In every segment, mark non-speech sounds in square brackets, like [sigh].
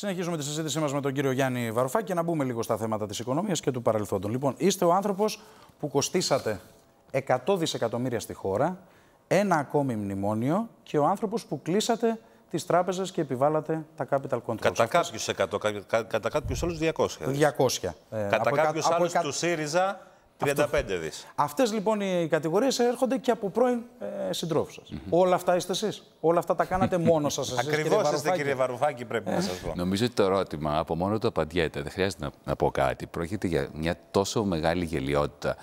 Συνεχίζουμε τη συζήτησή μας με τον κύριο Γιάννη Βαρουφάκη και να μπούμε λίγο στα θέματα της οικονομίας και του παρελθόντων. Λοιπόν, είστε ο άνθρωπος που κοστίσατε 100 δισεκατομμύρια στη χώρα, ένα ακόμη μνημόνιο και ο άνθρωπος που κλείσατε τις τράπεζες και επιβάλλατε τα capital controls. Κατά κάποιους 100, κατά κάποιους άλλους 200. 200. Ε, κατά κάποιου άλλου του ΣΥΡΙΖΑ 35 δις. Αυτές λοιπόν οι κατηγορίες έρχονται και από πρώην ε, συντρόφους σας. Όλα αυτά είστε εσείς. Όλα αυτά τα κάνατε μόνος σας. Ακριβώς είστε, κύριε Βαρουφάκη, πρέπει να ε. σας πω. Νομίζω ότι το ερώτημα από μόνο το απαντιέται. Δεν χρειάζεται να, να πω κάτι. Πρόκειται για μια τόσο μεγάλη γελιότητα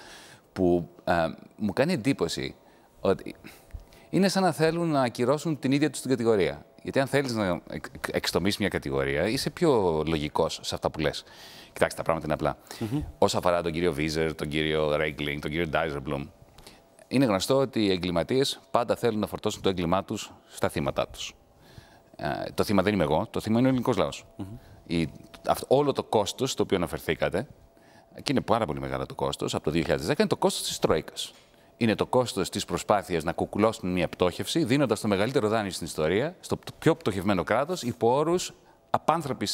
που α, ε, μου κάνει εντύπωση ότι είναι σαν να θέλουν να ακυρώσουν την ίδια τους την κατηγορία. Γιατί αν θέλεις να εξτομίσει μια κατηγορία, είσαι πιο λογικός σε αυτά που λες. Κοιτάξτε, τα πράγματα είναι απλά. Mm Όσα αφορά τον κύριο Βίζερ, τον κύριο Ρέγκλινγκ, τον κύριο Ντάιζερμπλουμ, είναι γνωστό ότι οι εγκληματίες πάντα θέλουν να φορτώσουν το έγκλημά τους στα θύματα τους. Ε, το θύμα δεν είμαι εγώ, το θύμα είναι ο ελληνικός λαός. Mm Όλο το κόστος το οποίο αναφερθήκατε, και είναι πάρα πολύ μεγάλο το κόστος, από το 2010, είναι το κόστος της Τρόικας είναι το κόστος της προσπάθειας να κουκουλώσουν μια πτώχευση, δίνοντας το μεγαλύτερο δάνειο στην ιστορία, στο πιο πτωχευμένο κράτος, υπό όρους απάνθρωπης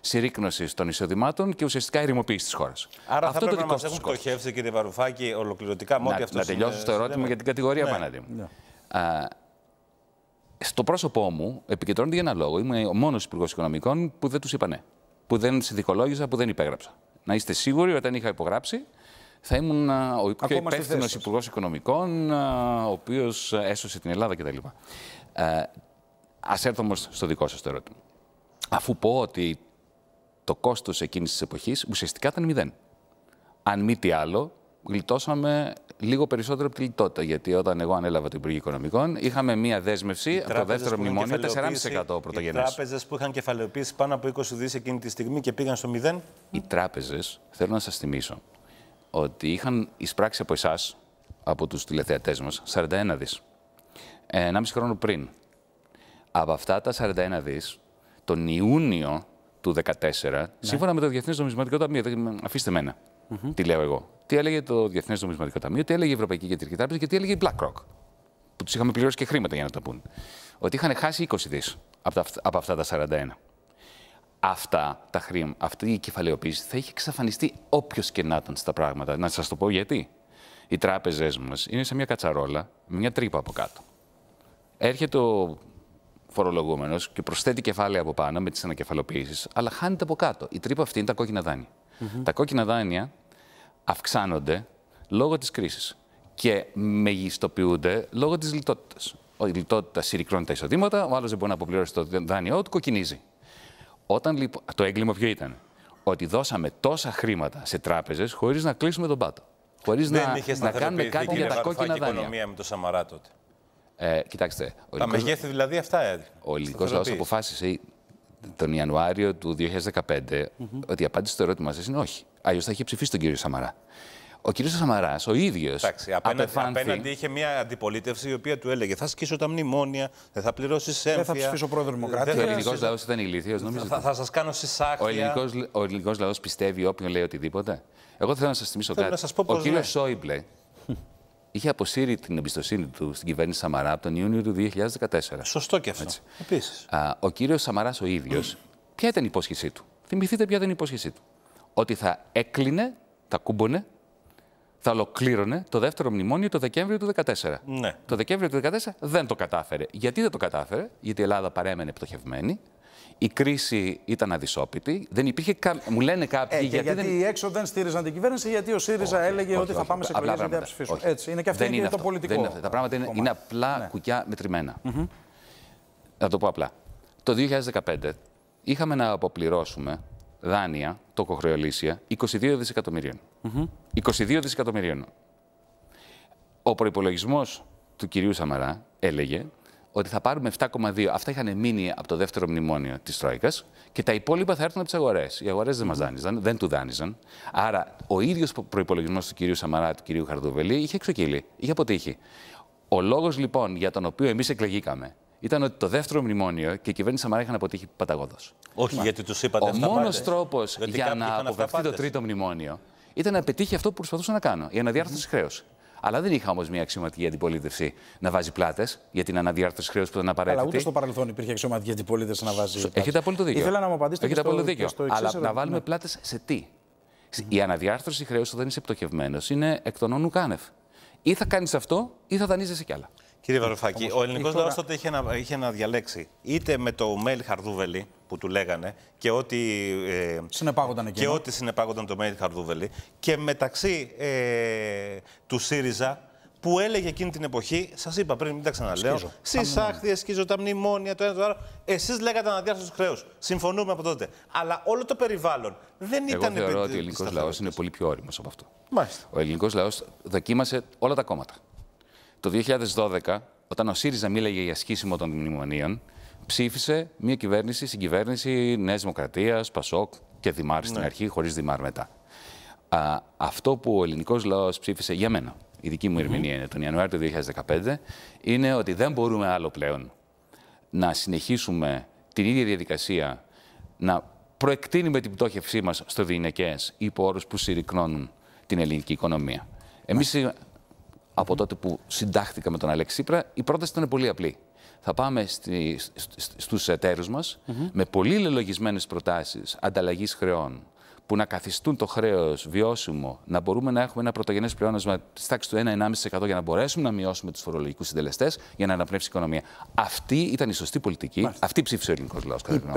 συρρήκνωσης των εισοδημάτων και ουσιαστικά ερημοποίηση της χώρας. Άρα αυτό θα πρέπει το να μας έχουν πτωχεύσει, κύριε Βαρουφάκη, ολοκληρωτικά με ό,τι αυτό Να τελειώσω στο ερώτημα για την κατηγορία ναι. ναι. στο πρόσωπό μου επικεντρώνεται για ένα λόγο. Είμαι ο μόνος υπουργός οικονομικών που δεν τους είπα ναι. Που δεν συνδικολόγησα, που δεν υπέγραψα. Να είστε σίγουροι όταν είχα υπογράψει θα ήμουν ο πιο υπεύθυνο υπουργός οικονομικών, ο οποίος έσωσε την Ελλάδα κτλ. Ε, ας έρθω όμως στο δικό σας το ερώτημα. Αφού πω ότι το κόστος εκείνης της εποχής ουσιαστικά ήταν μηδέν. Αν μη τι άλλο, γλιτώσαμε λίγο περισσότερο από τη λιτότητα. Γιατί όταν εγώ ανέλαβα την Υπουργείο Οικονομικών, είχαμε μία δέσμευση από το δεύτερο μνημόνιο 4,5% πρωτογενέ. Οι τράπεζες που είχαν κεφαλαιοποιήσει πάνω από 20 δι εκείνη τη στιγμή και πήγαν στο μηδέν. Οι τράπεζες, θέλω να σας θυμίσω, ότι είχαν εισπράξει από εσάς, από τους τηλεθεατές μας, 41 δις. Ε, μισή χρόνο πριν. Από αυτά τα 41 δις, τον Ιούνιο του 2014, ναι. σύμφωνα με το Διεθνές Νομισματικό Ταμείο, αφήστε μένα, mm τι λέω εγώ. Τι έλεγε το Διεθνές Νομισματικό Ταμείο, τι έλεγε η Ευρωπαϊκή Κεντρική Τράπεζα και τι έλεγε η BlackRock. Που τους είχαμε πληρώσει και χρήματα για να τα πούν. Ότι είχαν χάσει 20 δις από αυτά τα 41 αυτά τα χρήμα, αυτή η κεφαλαιοποίηση θα είχε εξαφανιστεί όποιος και να ήταν στα πράγματα. Να σας το πω γιατί. Οι τράπεζές μας είναι σε μια κατσαρόλα με μια τρύπα από κάτω. Έρχεται ο φορολογούμενος και προσθέτει κεφάλαια από πάνω με τις ανακεφαλοποιήσει, αλλά χάνεται από κάτω. Η τρύπα αυτή είναι τα κόκκινα δάνεια. Mm Τα κόκκινα δάνεια αυξάνονται λόγω της κρίσης και μεγιστοποιούνται λόγω της λιτότητας. Η λιτότητα συρρυκνώνει τα εισοδήματα, ο άλλος δεν μπορεί να αποπληρώσει το δάνειό του, κοκκινίζει. Όταν, το έγκλημα ποιο ήταν. Ότι δώσαμε τόσα χρήματα σε τράπεζες χωρίς να κλείσουμε τον πάτο. Χωρίς να, να κάνουμε κάτι για τα κόκκινα δάνεια. οικονομία με το Σαμαρά τότε. Ε, κοιτάξτε. Τα μεγέθη δηλαδή αυτά έδινε. Ο ελληνικό λαό αποφάσισε τον Ιανουάριο του 2015 ότι η απάντηση στο ερώτημα σας είναι όχι. Αλλιώς θα είχε ψηφίσει τον κύριο Σαμαρά. Ο κ. Σαμαράς, ο ίδιος. Απέναντι, απεφάνθη... απέναντι είχε μια αντιπολίτευση η οποία του έλεγε Θα σκίσω τα μνημόνια, δεν θα πληρώσεις έμφυα. Δεν θα ψηφίσω πρόεδρο δημοκρατία. Ο ελληνικό λαός ήταν ηλίθιος, νομίζω. Θα, θα, σας κάνω συσάκια. Ο ελληνικός λαός πιστεύει όποιον λέει οτιδήποτε. Εγώ θέλω να σας θυμίσω κάτι. ο κ. Ναι. Σόιμπλε [laughs] είχε αποσύρει την εμπιστοσύνη του στην κυβέρνηση Σαμαρά από τον Ιούνιο του 2014. Σωστό και αυτό. Επίσης. Ο κύριος Σαμαράς ο ίδιος, ποια ήταν η υπόσχεσή του. Θυμηθείτε ποια ήταν η υπόσχεσή του. Ότι θα έκλεινε, τα κούμπονε θα ολοκλήρωνε το δεύτερο μνημόνιο το Δεκέμβριο του 2014. Ναι. Το Δεκέμβριο του 2014 δεν το κατάφερε. Γιατί δεν το κατάφερε, Γιατί η Ελλάδα παρέμενε πτωχευμένη. Η κρίση ήταν αδυσόπιτη. Δεν υπήρχε κα... Μου λένε κάποιοι. Ε, γιατί γιατί δεν... οι έξω δεν στήριζαν την κυβέρνηση, γιατί ο ΣΥΡΙΖΑ έλεγε ότι θα πάμε σε εκλογέ και θα ψηφίσουμε. Έτσι. Είναι και αυτό είναι αυτό. το πολιτικό. Δεν είναι αυτό. Τα πράγματα είναι, είναι απλά ναι. κουκιά μετρημένα. Mm -hmm. Θα το πω απλά. Το 2015 είχαμε να αποπληρώσουμε δάνεια, το 22 ε, δισεκατομμυρίων. 22 δισεκατομμυρίων. Ο προπολογισμό του κυρίου Σαμαρά έλεγε ότι θα πάρουμε 7,2. Αυτά είχαν μείνει από το δεύτερο μνημόνιο της Τρόικας και τα υπόλοιπα θα έρθουν από τις αγορές. Οι αγορές δεν μας δάνειζαν, δεν του δάνειζαν. Άρα ο ίδιος προπολογισμό του κυρίου Σαμαρά, του κυρίου Χαρδουβελή, είχε εξοκύλει, είχε αποτύχει. Ο λόγος λοιπόν για τον οποίο εμείς εκλεγήκαμε ήταν ότι το δεύτερο μνημόνιο και η κυβέρνηση Σαμαρά είχαν αποτύχει παταγώδο. Όχι, γιατί τους είπατε Ο μόνος τρόπος για να αποφευθεί το τρίτο μνημόνιο ήταν να πετύχει αυτό που προσπαθούσα να κάνω, η αναδιάρθρωση mm χρέους. Αλλά δεν είχα όμως μια αξιωματική αντιπολίτευση να βάζει πλάτες για την αναδιάρθρωση χρέους που ήταν απαραίτητη. Αλλά ούτε στο παρελθόν υπήρχε αξιωματική αντιπολίτευση να βάζει. Έχετε απόλυτο δίκιο. Ήθελα να μου απαντήσετε. Έχετε απόλυτο δίκιο. Αλλά να βάλουμε ναι. πλάτες σε τι. Η αναδιάρθρωση χρέους όταν είσαι πτωχευμένος είναι εκ των όνου κάνευ. Ή θα κάνεις αυτό ή θα δανείζεσαι κι άλλα. Κύριε Βαρουφάκη, ο ελληνικός λαός τότε είχε να, είχε να διαλέξει είτε με το Μέιλ Χαρδούβελη που του λέγανε και ότι. Ε, συνεπάγονταν συνεπάγονταν το Μέιλ Χαρδούβελη και μεταξύ ε, του ΣΥΡΙΖΑ που έλεγε εκείνη την εποχή, σας είπα πριν, μην τα ξαναλέω. Στι άχθιε, σκίζω τα μνημόνια, το ένα το άλλο. Εσείς λέγατε αναδιάρθρωση τους χρέους. Συμφωνούμε από τότε. Αλλά όλο το περιβάλλον δεν Εγώ ήταν Εγώ θεωρώ ότι ο ελληνικός λαός είναι πολύ πιο όριμο από αυτό. Μάλιστα. Ο ελληνικός λαός δοκίμασε όλα τα κόμματα. Το 2012, όταν ο ΣΥΡΙΖΑ μίλαγε για ασκήσιμο των μνημονίων, ψήφισε μια κυβέρνηση, συγκυβέρνηση Νέας Δημοκρατίας, Πασόκ και Δημάρ στην ναι. αρχή, χωρίς Δημάρ μετά. Α, αυτό που ο ελληνικός λαός ψήφισε για μένα, η δική μου ερμηνεία είναι τον Ιανουάριο του 2015, είναι ότι δεν μπορούμε άλλο πλέον να συνεχίσουμε την ίδια διαδικασία να προεκτείνουμε την πτώχευσή μας στο διηνεκές υπό όρου που συρρυκνώνουν την ελληνική οικονομία. Εμείς ναι από τότε που συντάχθηκα με τον Αλέξη η πρόταση ήταν πολύ απλή. Θα πάμε στους εταίρους μας με πολύ λελογισμένες προτάσεις ανταλλαγής χρεών που να καθιστούν το χρέος βιώσιμο, να μπορούμε να έχουμε ένα πρωτογενές πλεόνασμα της τάξης του 15 για να μπορέσουμε να μειώσουμε τους φορολογικούς συντελεστές για να αναπνεύσει η οικονομία. Αυτή ήταν η σωστή πολιτική. Αυτή ψήφισε ο ελληνικός λαός, κατά